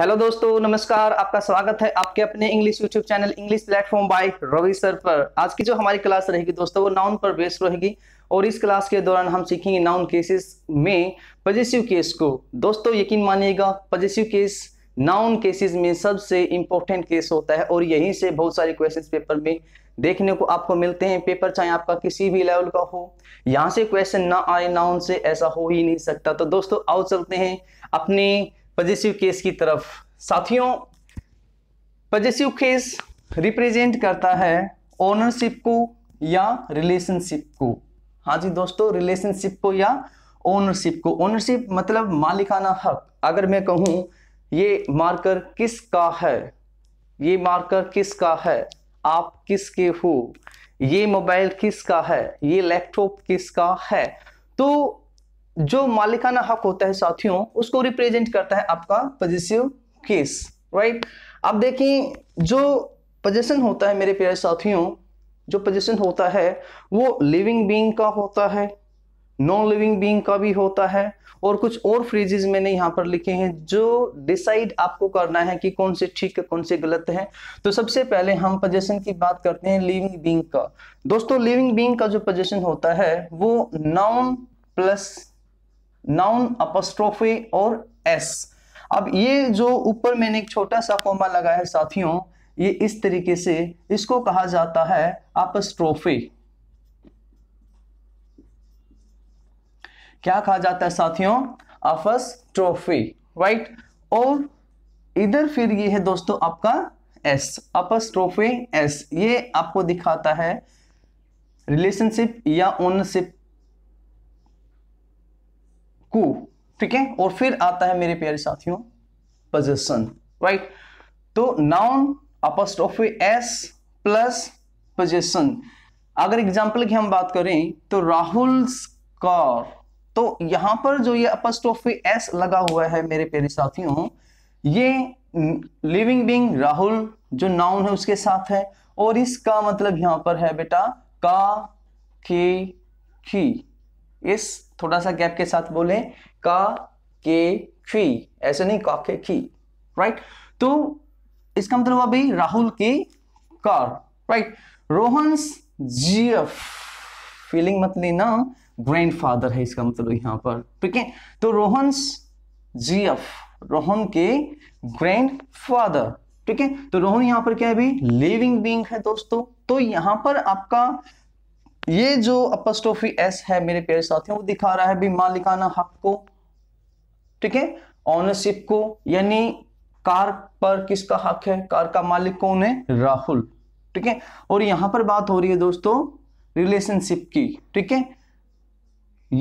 Hello दोस्तों नमस्कार आपका स्वागत है आपके अपने English YouTube channel English platform by Ravi sir पर आज की जो हमारी क्लास रहेगी दोस्तों वो नाउन पर बेस्ड रहेगी और इस क्लास के दौरान हम सीखेंगे नाउन केसेस में पजेसिव केस को दोस्तों यकीन मानिएगा पजेसिव केस नाउन केसेस में सबसे इम्पोर्टेंट केस होता है और यहीं से बहुत सारे क्वेश्चन पेपर में देखने को आपको मिलते हैं पेपर चाहे आपका किसी भी लेवल का हो यहाँ से क्वेश्चन ना आए नाउन से ऐसा हो ही नहीं सकता तो दोस्तों आओ चलते हैं अपने पजेसिव केस की तरफ साथियों पजेसिव केस रिप्रेजेंट करता है ओनरशिप को या रिलेशनशिप को हाँ जी दोस्तों रिलेशनशिप को या ओनरशिप को ओनरशिप मतलब मालिकाना हक अगर मैं कहूँ ये मार्कर किसका है ये मार्कर किसका है आप किसके हो ये मोबाइल किसका है ये लैपटॉप किसका है तो जो मालिकाना हक होता है साथियों उसको रिप्रेजेंट करता है आपका पजेसिव केस राइट आप देखिए जो पजेशन होता है मेरे प्यारे साथियों जो पजेशन होता है वो लिविंग बींग का होता है नॉन लिविंग बींग का भी होता है और कुछ और फ्रीजेज मैंने यहाँ पर लिखे हैं जो डिसाइड आपको करना है कि कौन से ठीक है कौन से गलत है तो सबसे पहले हम पजेशन की बात करते हैं लिविंग बींग का दोस्तों लिविंग बींग का जो पजेशन होता है वो नाउन प्लस नाउन अपस्ट्रोफे और एस अब ये जो ऊपर मैंने एक छोटा सा कोमा लगाया है साथियों ये इस तरीके से इसको कहा जाता है अपस्ट्रोफे क्या कहा जाता है साथियों अपस्ट्रोफे राइट और इधर फिर ये है दोस्तों आपका एस अपस्ट्रोफे एस ये आपको दिखाता है रिलेशनशिप या ओनरशिप कु ठीक है और फिर आता है मेरे प्यारे साथियों पोजेशन राइट तो noun apostrophe S plus possession अगर एग्जाम्पल की हम बात करें तो राहुल कार तो यहां पर जो ये अपस्टोफे एस लगा हुआ है मेरे प्यारे साथियों ये लिविंग बींग राहुल जो नाउन है उसके साथ है और इसका मतलब यहां पर है बेटा का की इस थोड़ा सा गैप के साथ बोले का के खी ऐसे नहीं का के खी राइट तो इसका मतलब अभी राहुल की car right Rohan's GF feeling मत लेना ग्रैंडफादर है इसका मतलब यहां पर ठीक है तो रोहन्स जीएफ रोहन के ग्रैंडफादर ठीक है तो रोहन यहां पर क्या है अभी लिविंग बींग है दोस्तों तो यहां पर आपका ये जो अपस्टोफी एस है मेरे प्यारे साथियों वो दिखा रहा है भी मालिकाना हक को ठीक है ऑनरशिप को यानी कार पर किसका हक है कार का मालिक कौन है राहुल ठीक है और यहां पर बात हो रही है दोस्तों रिलेशनशिप की ठीक है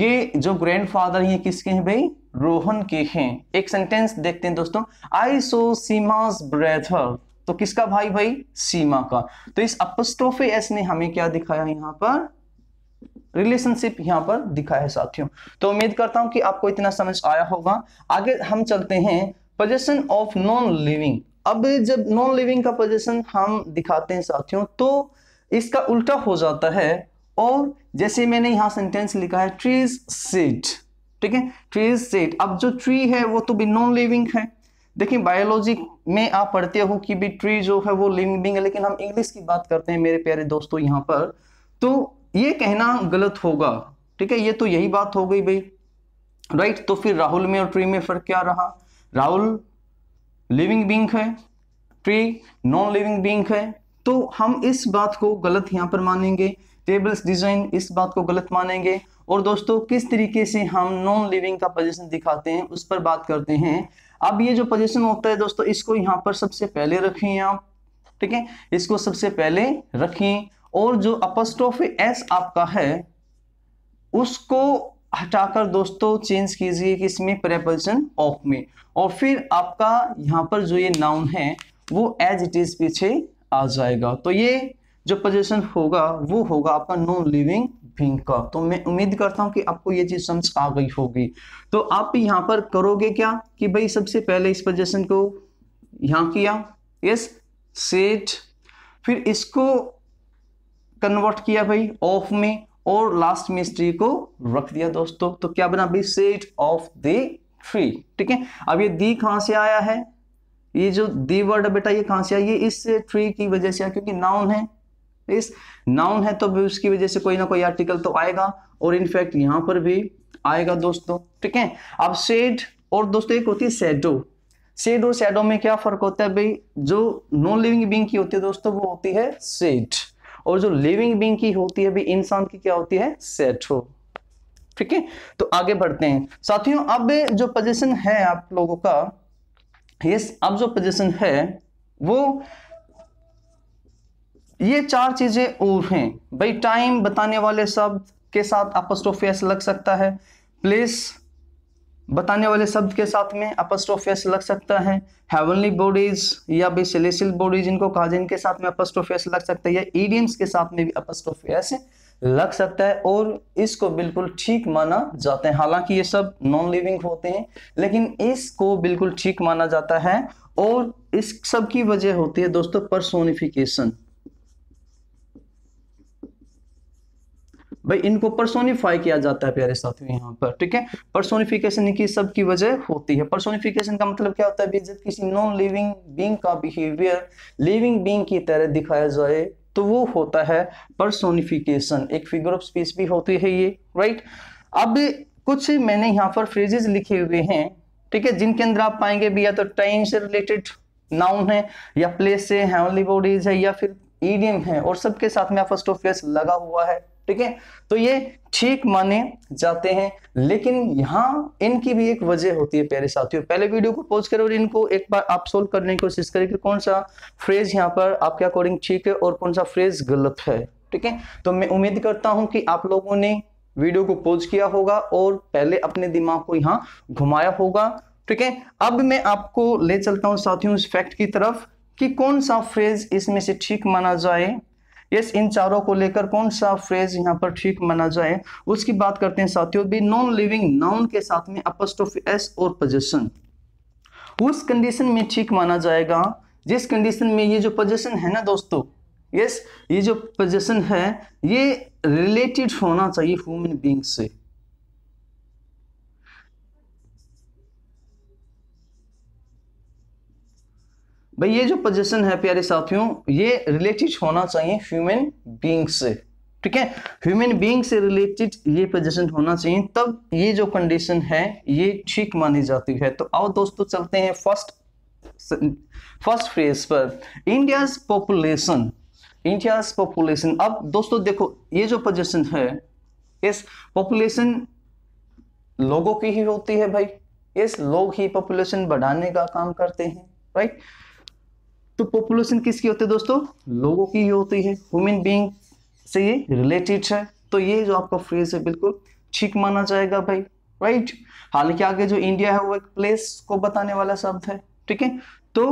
ये जो ग्रैंडफादर है किसके हैं भाई रोहन के हैं एक सेंटेंस देखते हैं दोस्तों आई सो सीमा ब्रेथर तो किसका भाई भाई सीमा का तो इस अपस्ट्रोफी एस ने हमें क्या दिखाया यहां पर रिलेशनशिप यहाँ पर दिखा है साथियों तो उम्मीद करता हूं कि आपको इतना समझ आया होगा आगे हम चलते हैं पोजेशन ऑफ नॉन लिविंग अब जब नॉन लिविंग का पोजेशन हम दिखाते हैं साथियों तो इसका उल्टा हो जाता है और जैसे मैंने यहाँ सेंटेंस लिखा है ट्रीज सेट ठीक है ट्रीज सेट अब जो ट्री है वो तो भी नॉन लिविंग है देखिए बायोलॉजी में आप पढ़ते हो कि भी ट्री जो है वो लिविंग है लेकिन हम इंग्लिश की बात करते हैं मेरे प्यारे दोस्तों यहाँ पर तो ये कहना गलत होगा ठीक है ये तो यही बात हो गई भाई राइट तो फिर राहुल में और ट्री में फर्क क्या रहा राहुल लिविंग बींग है ट्री नॉन लिविंग बींग है तो हम इस बात को गलत यहां पर मानेंगे टेबल्स डिजाइन इस बात को गलत मानेंगे और दोस्तों किस तरीके से हम नॉन लिविंग का पोजीशन दिखाते हैं उस पर बात करते हैं अब ये जो पोजीशन होता है दोस्तों इसको यहाँ पर सबसे पहले रखें आप ठीक है इसको सबसे पहले रखें और जो अपस्टोफ एस आपका है उसको हटाकर दोस्तों चेंज कीजिए कि इसमें प्रेपोजिशन ऑफ में और फिर आपका यहाँ पर जो ये नाउन है वो एज इट इज पीछे आ जाएगा तो ये जो पोजिशन होगा वो होगा आपका नो लिविंग भिंग का तो मैं उम्मीद करता हूँ कि आपको ये चीज़ समझ आ गई होगी तो आप यहाँ पर करोगे क्या कि भाई सबसे पहले इस पोजिशन को यहाँ किया यस सेट फिर इसको कन्वर्ट किया भाई ऑफ में और लास्ट में इस को रख दिया दोस्तों तो क्या बना भाई सेट ऑफ द ट्री ठीक है अब ये दी कहां से आया है ये जो दी वर्ड बेटा ये कहां से आया ये इस ट्री की वजह से आया क्योंकि नाउन है इस नाउन है तो भी उसकी वजह से कोई ना कोई आर्टिकल तो आएगा और इनफैक्ट यहां पर भी आएगा दोस्तों ठीक है अब सेड और दोस्तों एक होती है शेडो सेड और शेडो में क्या फर्क होता है भाई जो नॉन लिविंग बींग की होती है दोस्तों वो होती है सेड और जो लिविंग बींग की होती है इंसान की क्या होती है सेठो ठीक है तो आगे बढ़ते हैं साथियों अब जो पोजिशन है आप लोगों का यस अब जो पोजिशन है वो ये चार चीजें और हैं भाई टाइम बताने वाले शब्द के साथ अपोस्ट्रोफी लग सकता है प्लेस बताने वाले शब्द के साथ में अपस्ट्रोफेस लग सकता है हेवनली बॉडीज या भी सिलेसिल बॉडीज इनको कहा जाए इनके साथ में अपस्ट्रोफेस लग सकता है या ईडियंस के साथ में भी अपस्ट्रोफेस लग सकता है और इसको बिल्कुल ठीक माना जाता है हालांकि ये सब नॉन लिविंग होते हैं लेकिन इसको बिल्कुल ठीक माना जाता है और इस सब की वजह होती है दोस्तों परसोनिफिकेशन भाई इनको परसोनिफाई किया जाता है प्यारे साथियों यहाँ पर ठीक है परसोनिफिकेशन की सब की वजह होती है परसोनिफिकेशन का मतलब क्या होता है जब किसी नॉन लिविंग बींग का बिहेवियर लिविंग बींग की तरह दिखाया जाए तो वो होता है परसोनिफिकेशन एक फिगर ऑफ स्पीच भी होती है ये राइट अब कुछ मैंने यहाँ पर फ्रेजेज लिखे हुए हैं ठीक है जिनके अंदर आप पाएंगे भी या तो टाइम से रिलेटेड नाउन है या प्लेस से हेवनली बॉडीज है या फिर ईडियम है और सबके साथ में फर्स्ट ऑफ फेस लगा हुआ है ठीक है तो ये ठीक माने जाते हैं लेकिन यहाँ इनकी भी एक वजह होती है प्यारे साथियों पहले वीडियो को पॉज करें और इनको एक बार आप सोल्व करने की कोशिश करें कि कौन सा फ्रेज यहाँ पर आपके अकॉर्डिंग ठीक है और कौन सा फ्रेज गलत है ठीक है तो मैं उम्मीद करता हूं कि आप लोगों ने वीडियो को पॉज किया होगा और पहले अपने दिमाग को यहाँ घुमाया होगा ठीक है अब मैं आपको ले चलता हूं साथियों इस फैक्ट की तरफ कि कौन सा फ्रेज इसमें से ठीक माना जाए यस इन चारों को लेकर कौन सा फ्रेज यहाँ पर ठीक माना जाए उसकी बात करते हैं साथियों भी नॉन लिविंग नाउन के साथ में अपस्टोफी एस और पोजेशन उस कंडीशन में ठीक माना जाएगा जिस कंडीशन में ये जो पोजेशन है ना दोस्तों यस ये जो पोजेशन है ये रिलेटेड होना चाहिए ह्यूमन बींग से भाई ये जो पोजिशन है प्यारे साथियों ये रिलेटेड होना चाहिए ह्यूमन बींग से ठीक है ह्यूमन बींग से रिलेटेड ये पोजिशन होना चाहिए तब ये जो कंडीशन है ये ठीक मानी जाती है तो आओ दोस्तों चलते हैं फर्स्ट फर्स्ट फ्रेज पर इंडिया पॉपुलेशन इंडिया पॉपुलेशन अब दोस्तों देखो ये जो पोजिशन है इस पॉपुलेशन लोगों की ही होती है भाई इस लोग ही पॉपुलेशन बढ़ाने का काम करते हैं राइट right? तो पॉपुलेशन किसकी होती है दोस्तों लोगों की ये होती है ह्यूमन बींग से ये रिलेटेड है तो ये जो आपका फ्रेज है बिल्कुल ठीक माना जाएगा भाई राइट हालांकि आगे जो इंडिया है वो एक प्लेस को बताने वाला शब्द है ठीक है तो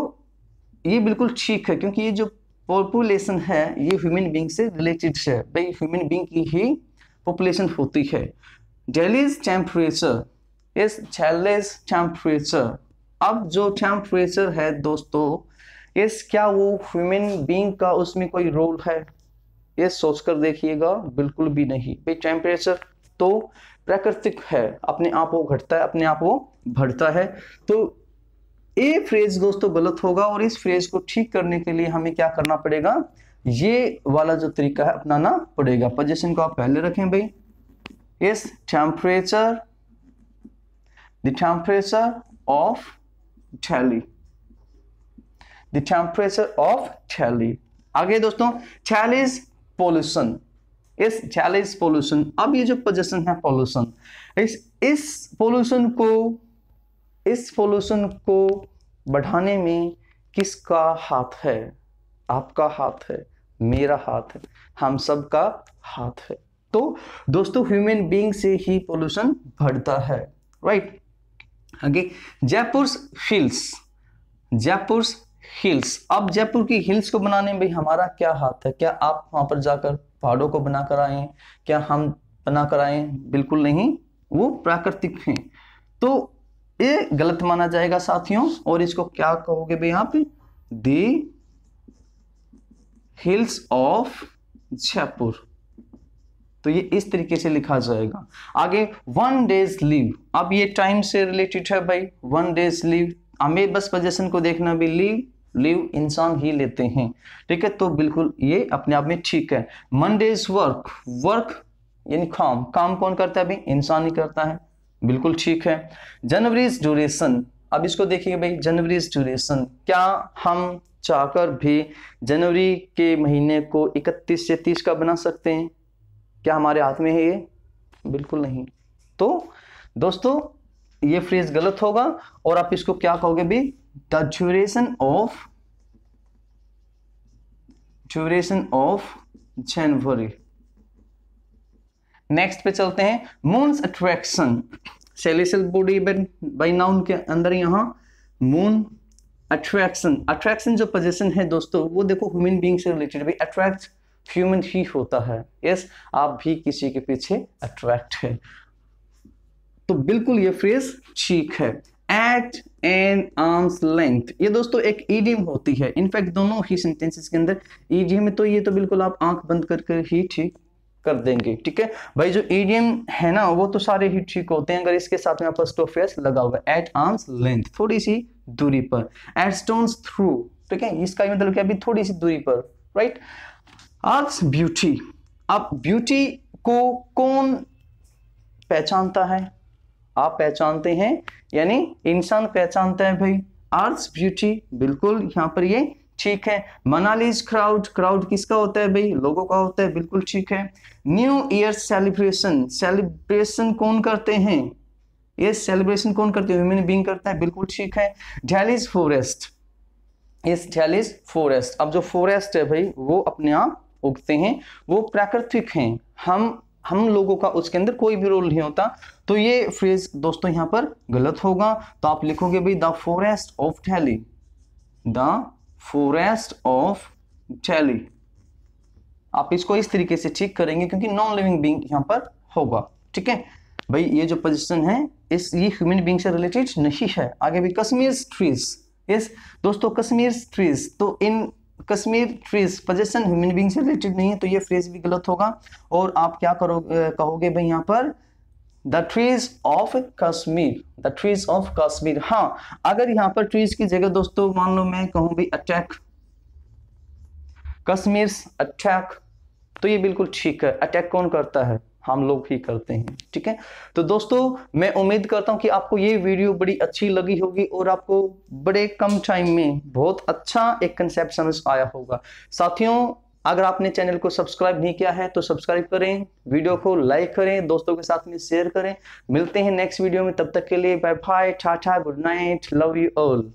ये बिल्कुल ठीक है क्योंकि ये जो पॉपुलेशन है ये ह्यूमन बींग से रिलेटेड है भाई ह्यूमन बींग की ही पॉपुलेशन होती है डेलीज टेम्परेचर इस छियालीस टेम्परेचर अब जो टेम्परेचर है दोस्तों यस क्या वो ह्यूमन बींग का उसमें कोई रोल है ये सोचकर देखिएगा बिल्कुल भी नहीं भाई टेम्परेचर तो प्राकृतिक है अपने आप वो घटता है अपने आप वो बढ़ता है तो ये फ्रेज दोस्तों गलत होगा और इस फ्रेज को ठीक करने के लिए हमें क्या करना पड़ेगा ये वाला जो तरीका है अपनाना पड़ेगा पोजिशन को आप पहले रखें भाई yes temperature the temperature of Delhi the temperature of Delhi आगे दोस्तों छालीस पोल्यूशन इस छालीस पोल्यूशन अब ये जो पोजेशन है पोल्यूशन इस इस पोल्यूशन को इस पोल्यूशन को बढ़ाने में किसका हाथ है आपका हाथ है मेरा हाथ है हम सबका हाथ है तो दोस्तों ह्यूमन बींग से ही पोल्यूशन बढ़ता है राइट आगे जयपुर फील्ड्स जयपुर हिल्स अब जयपुर की हिल्स को बनाने में हमारा क्या हाथ है क्या आप वहां पर जाकर पहाड़ों को बनाकर आए क्या हम बनाकर आए बिल्कुल नहीं वो प्राकृतिक हैं तो ये गलत माना जाएगा साथियों और इसको क्या कहोगे भाई आप दी हिल्स ऑफ जयपुर तो ये इस तरीके से लिखा जाएगा आगे वन डेज लीव अब ये टाइम से रिलेटेड है भाई वन डेज लीव हमें बस पोजेशन को देखना भी लीव लिव इंसान ही लेते हैं ठीक है तो बिल्कुल ये अपने आप में ठीक है मंडे इज वर्क वर्क यानी काम काम कौन करता है भाई इंसान ही करता है बिल्कुल ठीक है जनवरी ड्यूरेशन अब इसको देखिए भाई जनवरी ड्यूरेशन क्या हम चाहकर भी जनवरी के महीने को 31 से 30 का बना सकते हैं क्या हमारे हाथ में है ये बिल्कुल नहीं तो दोस्तों ये फ्रेज गलत होगा और आप इसको क्या कहोगे भी the duration of duration of January next पे चलते हैं moon's attraction celestial body by noun के अंदर यहां मून अट्रैक्शन अट्रैक्शन जो पोजिशन है दोस्तों वो देखो ह्यूमन बींग से रिलेटेड भी अट्रैक्ट ह्यूमन ही होता है यस आप भी किसी के पीछे अट्रैक्ट है तो बिल्कुल ये फ्रेज ठीक है एट एन आर्म्स लेंथ ये दोस्तों एक ईडियम e होती है इनफैक्ट दोनों ही सेंटेंसेस के अंदर ईडियम e में तो ये तो बिल्कुल आप आंख बंद करके ही ठीक कर देंगे ठीक है भाई जो ईडियम e है ना वो तो सारे ही ठीक होते हैं अगर इसके साथ में आपका स्टोफियस लगा हुआ एट आर्म्स लेंथ थोड़ी सी दूरी पर एट स्टोन्स थ्रू ठीक है इसका मतलब क्या अभी थोड़ी सी दूरी पर राइट आर्ट्स ब्यूटी अब ब्यूटी को कौन पहचानता है आप पहचानते हैं यानी इंसान पहचानता है भाई आर्ट्स ब्यूटी बिल्कुल यहाँ पर ये ठीक है मनालीज क्राउड क्राउड किसका होता है भाई लोगों का होता है बिल्कुल ठीक है न्यू ईयर सेलिब्रेशन सेलिब्रेशन कौन करते हैं ये सेलिब्रेशन कौन करते हैं ह्यूमन बींग करता है बिल्कुल ठीक है डेलीज फॉरेस्ट इस डेलीज फॉरेस्ट अब जो फॉरेस्ट है भाई वो अपने आप उगते हैं वो प्राकृतिक हैं हम हम लोगों का उसके अंदर कोई भी रोल नहीं होता तो ये फ्रेज दोस्तों यहां पर गलत होगा तो आप लिखोगे भाई the forest of Delhi the forest of Delhi आप इसको इस तरीके से ठीक करेंगे क्योंकि नॉन लिविंग बींग यहां पर होगा ठीक है भाई ये जो पोजिशन है इस ये ह्यूमन बींग से रिलेटेड नहीं है आगे भी कश्मीर ट्रीज यस दोस्तों कश्मीर ट्रीज तो इन Kashmir trees possession human being से रिलेटेड नहीं है तो ये फ्रेज भी गलत होगा और आप क्या करोगे कहोगे भाई यहाँ पर the trees of Kashmir the trees of Kashmir हाँ अगर यहाँ पर ट्रीज की जगह दोस्तों मान लो मैं कहूँ भी अटैक कश्मीर अटैक तो ये बिल्कुल ठीक है अटैक कौन करता है हम लोग ही करते हैं ठीक है तो दोस्तों मैं उम्मीद करता हूं कि आपको ये वीडियो बड़ी अच्छी लगी होगी और आपको बड़े कम टाइम में बहुत अच्छा एक कंसेप्ट समझ आया होगा साथियों अगर आपने चैनल को सब्सक्राइब नहीं किया है तो सब्सक्राइब करें वीडियो को लाइक करें दोस्तों के साथ में शेयर करें मिलते हैं नेक्स्ट वीडियो में तब तक के लिए bye bye tata good night love you all